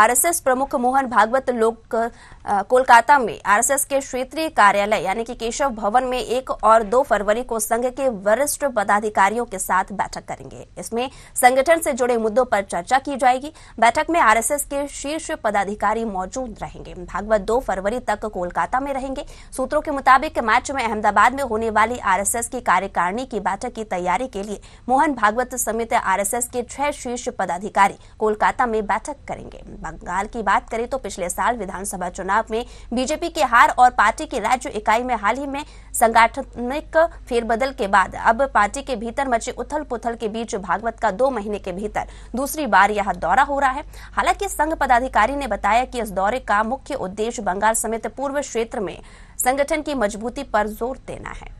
RSS प्रमुख मोहन भागवत लोक कोलकाता में आरएसएस के क्षेत्रीय कार्यालय यानी कि केशव भवन में एक और दो फरवरी को संघ के वरिष्ठ पदाधिकारियों के साथ बैठक करेंगे इसमें संगठन से जुड़े मुद्दों पर चर्चा की जाएगी बैठक में आरएसएस के शीर्ष पदाधिकारी मौजूद रहेंगे भागवत दो फरवरी तक कोलकाता में रहेंगे सूत्रों के मुताबिक मार्च में अहमदाबाद में होने वाली आरएसएस की कार्यकारिणी की बैठक की तैयारी के लिए मोहन भागवत समेत आरएसएस के छह शीर्ष पदाधिकारी कोलकाता में बैठक करेंगे बंगाल की बात करें तो पिछले साल विधानसभा चुनाव में बीजेपी की हार और पार्टी की राज्य इकाई में हाल ही में संगठनिक फेरबदल के बाद अब पार्टी के भीतर मचे उथल पुथल के बीच भागवत का दो महीने के भीतर दूसरी बार यह दौरा हो रहा है हालांकि संघ पदाधिकारी ने बताया कि इस दौरे का मुख्य उद्देश्य बंगाल समेत पूर्व क्षेत्र में संगठन की मजबूती पर जोर देना है